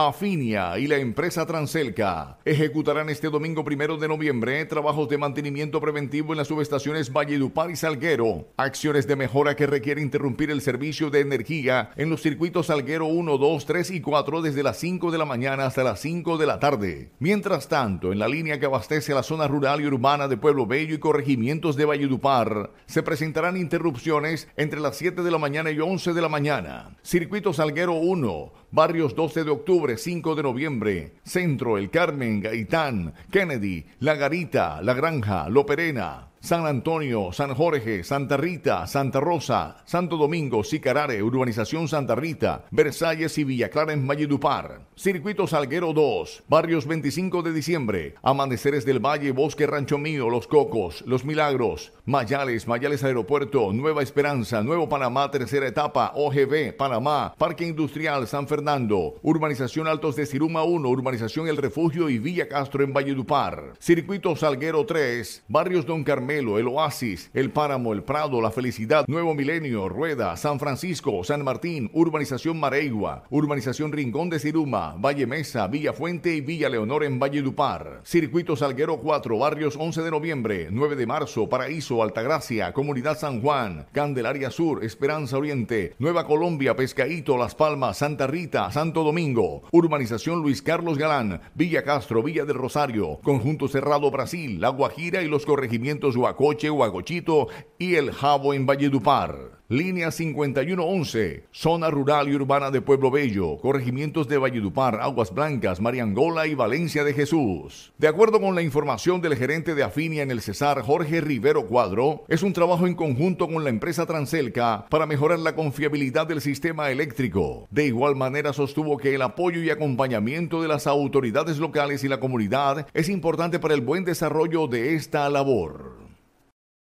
Afinia y la empresa Transelca ejecutarán este domingo primero de noviembre trabajos de mantenimiento preventivo en las subestaciones Valledupar y Salguero, acciones de mejora que requieren interrumpir el servicio de energía en los circuitos Salguero 1, 2, 3 y 4 desde las 5 de la mañana hasta las 5 de la tarde. Mientras tanto, en la línea que abastece la zona rural y urbana de Pueblo Bello y corregimientos de Valledupar, se presentarán interrupciones entre las 7 de la mañana y 11 de la mañana. Circuito Salguero 1, barrios 12 de octubre 5 de noviembre. Centro, El Carmen, Gaitán, Kennedy, La Garita, La Granja, Lo Perena. San Antonio, San Jorge, Santa Rita, Santa Rosa, Santo Domingo, Sicarare, Urbanización Santa Rita, Versalles y Villa Clara en Valledupar, Circuito Salguero 2, Barrios 25 de Diciembre, Amaneceres del Valle, Bosque Rancho Mío, Los Cocos, Los Milagros, Mayales, Mayales Aeropuerto, Nueva Esperanza, Nuevo Panamá, Tercera Etapa, OGB, Panamá, Parque Industrial San Fernando, Urbanización Altos de Ciruma 1, Urbanización El Refugio y Villa Castro en Valledupar, Circuito Salguero 3, Barrios Don Carmen, el Oasis, el Páramo, el Prado, la Felicidad, Nuevo Milenio, Rueda, San Francisco, San Martín, Urbanización Maregua, Urbanización Rincón de Ciruma, Valle Mesa, Villa Fuente y Villa Leonor en Valle Dupar, Circuito Salguero 4, Barrios 11 de Noviembre, 9 de Marzo, Paraíso, Altagracia, Comunidad San Juan, Candelaria Sur, Esperanza Oriente, Nueva Colombia, Pescaíto, Las Palmas, Santa Rita, Santo Domingo, Urbanización Luis Carlos Galán, Villa Castro, Villa del Rosario, Conjunto Cerrado Brasil, La Guajira y los corregimientos Huacoche, Huacochito y El Jabo en Valledupar. Línea 5111, zona rural y urbana de Pueblo Bello, corregimientos de Valledupar, Aguas Blancas, Mariangola y Valencia de Jesús. De acuerdo con la información del gerente de Afinia en el Cesar, Jorge Rivero Cuadro, es un trabajo en conjunto con la empresa Transelca para mejorar la confiabilidad del sistema eléctrico. De igual manera sostuvo que el apoyo y acompañamiento de las autoridades locales y la comunidad es importante para el buen desarrollo de esta labor.